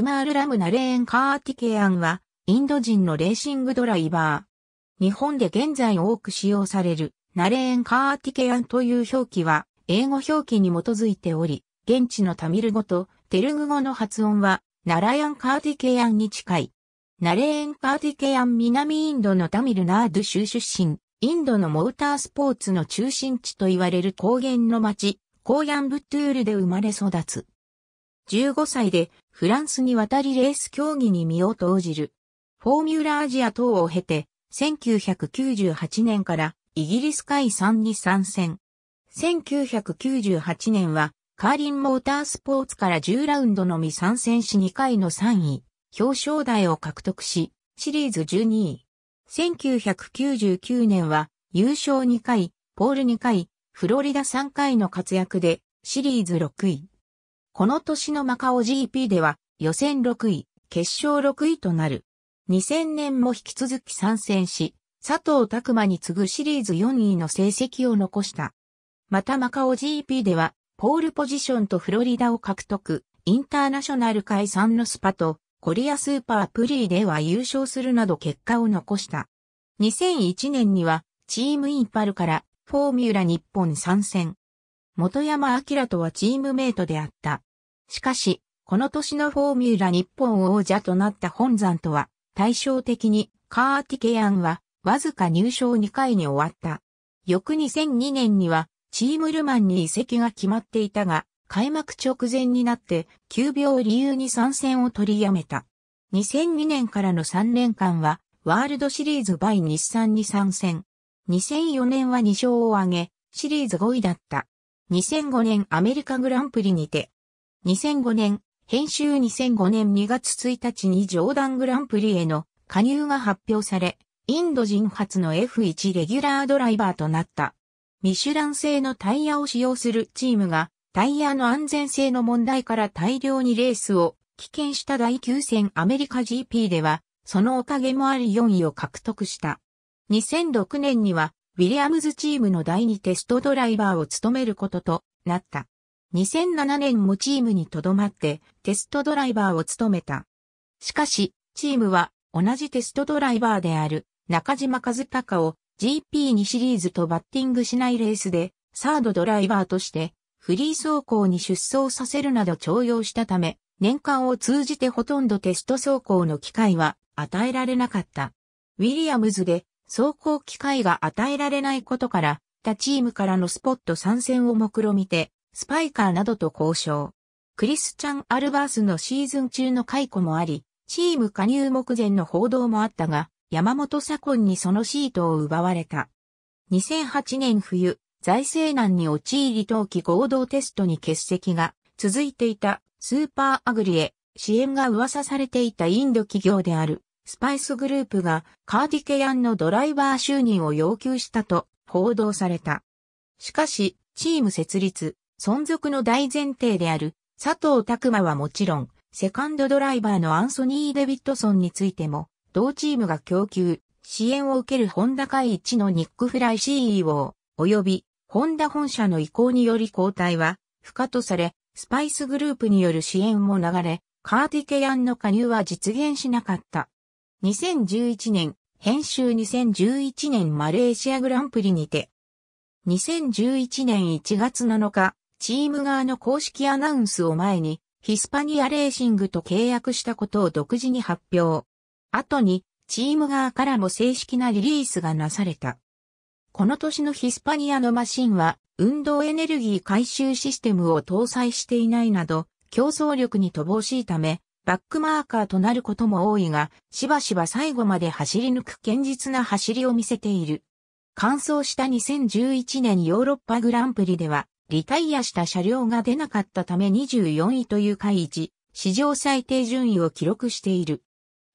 クマール・ラムナレーン・カーティケアンは、インド人のレーシングドライバー。日本で現在多く使用される、ナレーン・カーティケアンという表記は、英語表記に基づいており、現地のタミル語とテルグ語の発音は、ナラヤン・カーティケアンに近い。ナレーン・カーティケアン南インドのタミルナード州出身、インドのモータースポーツの中心地と言われる高原の町、コーヤンブットゥールで生まれ育つ。15歳でフランスに渡りレース競技に身を投じる。フォーミュラアジア等を経て、1998年からイギリス海産に参戦。1998年は、カーリンモータースポーツから10ラウンドのみ参戦し2回の3位、表彰台を獲得し、シリーズ12位。1999年は、優勝2回、ポール2回、フロリダ3回の活躍で、シリーズ6位。この年のマカオ GP では予選6位、決勝6位となる。2000年も引き続き参戦し、佐藤拓馬に次ぐシリーズ4位の成績を残した。またマカオ GP では、ポールポジションとフロリダを獲得、インターナショナル解散のスパと、コリアスーパープリーでは優勝するなど結果を残した。2001年には、チームインパルから、フォーミュラ日本参戦。元山明とはチームメイトであった。しかし、この年のフォーミュラ日本王者となった本山とは、対照的にカーティケアンは、わずか入賞2回に終わった。翌2002年には、チームルマンに移籍が決まっていたが、開幕直前になって、急病を理由に参戦を取りやめた。2002年からの3年間は、ワールドシリーズ by 日産に参戦。2004年は2勝を挙げ、シリーズ5位だった。2005年アメリカグランプリにて、2005年、編集2005年2月1日にジョーダングランプリへの加入が発表され、インド人初の F1 レギュラードライバーとなった。ミシュラン製のタイヤを使用するチームが、タイヤの安全性の問題から大量にレースを棄権した第9戦アメリカ GP では、そのおかげもあり4位を獲得した。2006年には、ウィリアムズチームの第2テストドライバーを務めることとなった。2007年もチームに留まってテストドライバーを務めた。しかし、チームは同じテストドライバーである中島和孝を GP2 シリーズとバッティングしないレースでサードドライバーとしてフリー走行に出走させるなど徴用したため、年間を通じてほとんどテスト走行の機会は与えられなかった。ウィリアムズで走行機会が与えられないことから、他チームからのスポット参戦を目論みて、スパイカーなどと交渉。クリスチャン・アルバースのシーズン中の解雇もあり、チーム加入目前の報道もあったが、山本左近にそのシートを奪われた。2008年冬、財政難に陥り冬季合同テストに欠席が続いていたスーパーアグリへ支援が噂されていたインド企業であるスパイスグループがカーディケアンのドライバー就任を要求したと報道された。しかし、チーム設立、存続の大前提である佐藤拓馬はもちろん、セカンドドライバーのアンソニー・デビッドソンについても、同チームが供給、支援を受けるホンダ会一のニック・フライ CEO、及び、ホンダ本社の意向により交代は、不可とされ、スパイスグループによる支援も流れ、カーティケヤンの加入は実現しなかった。2011年、編集2011年マレーシアグランプリにて、2011年1月7日、チーム側の公式アナウンスを前に、ヒスパニアレーシングと契約したことを独自に発表。後に、チーム側からも正式なリリースがなされた。この年のヒスパニアのマシンは、運動エネルギー回収システムを搭載していないなど、競争力に乏しいため、バックマーカーとなることも多いが、しばしば最後まで走り抜く堅実な走りを見せている。完走した2011年ヨーロッパグランプリでは、リタイアした車両が出なかったため24位という回位置、史上最低順位を記録している。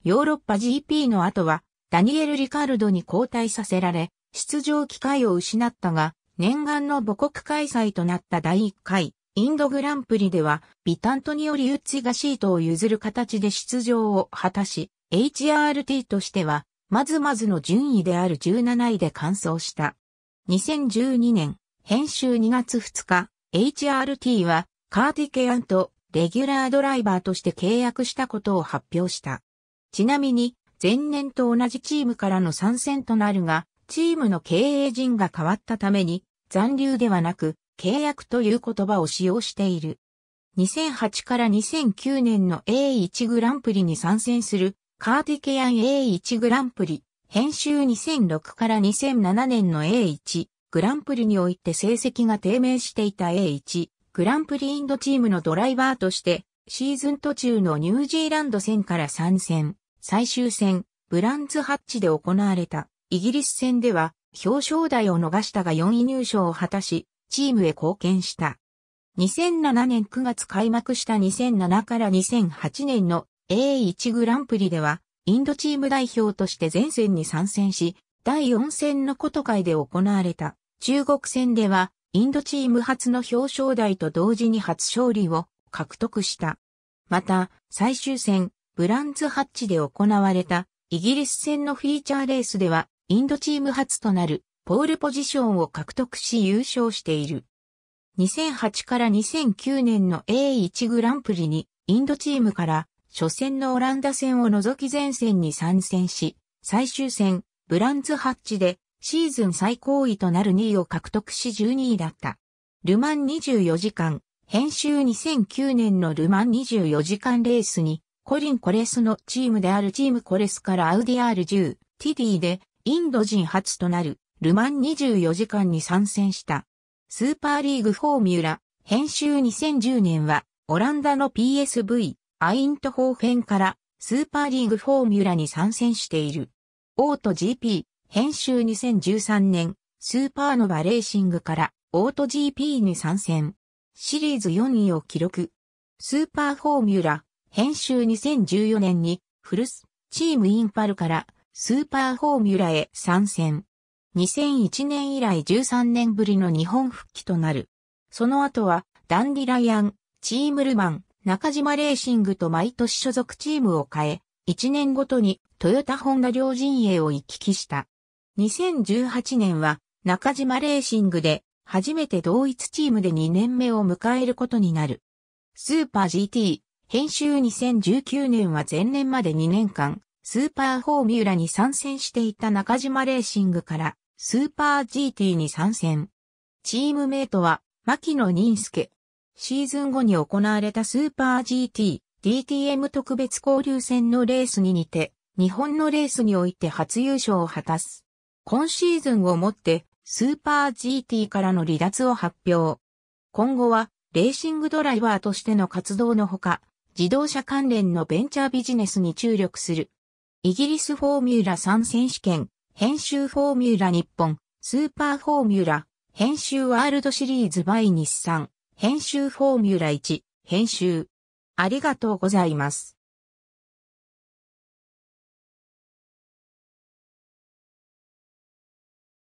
ヨーロッパ GP の後は、ダニエル・リカルドに交代させられ、出場機会を失ったが、念願の母国開催となった第1回、インドグランプリでは、ビタントによりウッチがシートを譲る形で出場を果たし、HRT としては、まずまずの順位である17位で完走した。2012年、編集2月2日、HRT はカーティケアンとレギュラードライバーとして契約したことを発表した。ちなみに、前年と同じチームからの参戦となるが、チームの経営陣が変わったために、残留ではなく、契約という言葉を使用している。2008から2009年の A1 グランプリに参戦する、カーティケアン A1 グランプリ、編集2006から2007年の A1 グランプリにおいて成績が低迷していた A1 グランプリインドチームのドライバーとしてシーズン途中のニュージーランド戦から参戦、最終戦、ブランズハッチで行われたイギリス戦では表彰台を逃したが4位入賞を果たし、チームへ貢献した。2007年9月開幕した2007から2008年の A1 グランプリでは、インドチーム代表として前線に参戦し、第4戦のこと会で行われた中国戦では、インドチーム初の表彰台と同時に初勝利を獲得した。また、最終戦、ブランズハッチで行われた、イギリス戦のフィーチャーレースでは、インドチーム初となる、ポールポジションを獲得し優勝している。2008から2009年の A1 グランプリに、インドチームから、初戦のオランダ戦を除き前線に参戦し、最終戦、ブランズハッチでシーズン最高位となる2位を獲得し12位だった。ルマン24時間、編集2009年のルマン24時間レースに、コリン・コレスのチームであるチームコレスからアウディ R10、ティディで、インド人初となる、ルマン24時間に参戦した。スーパーリーグフォーミュラ、編集2010年は、オランダの PSV、アイントホーフェンから、スーパーリーグフォーミュラに参戦している。オート GP、編集2013年、スーパーノバレーシングからオート GP に参戦。シリーズ4位を記録。スーパーフォーミュラ、編集2014年に、フルス、チームインパルからスーパーフォーミュラへ参戦。2001年以来13年ぶりの日本復帰となる。その後は、ダンディ・ライアン、チームルマン、中島レーシングと毎年所属チームを変え、1年ごとにトヨタホンダ両陣営を行き来した。2018年は中島レーシングで初めて同一チームで2年目を迎えることになる。スーパー GT、編集2019年は前年まで2年間、スーパーフォーミュラに参戦していた中島レーシングから、スーパー GT に参戦。チームメイトは、牧野仁介。シーズン後に行われたスーパー GT、DTM 特別交流戦のレースに似て、日本のレースにおいて初優勝を果たす。今シーズンをもってスーパー GT からの離脱を発表。今後はレーシングドライバーとしての活動のほか、自動車関連のベンチャービジネスに注力する。イギリスフォーミュラ3選手権、編集フォーミュラ日本、スーパーフォーミュラ、編集ワールドシリーズ by 日産、編集フォーミュラ1、編集。ありがとうございます。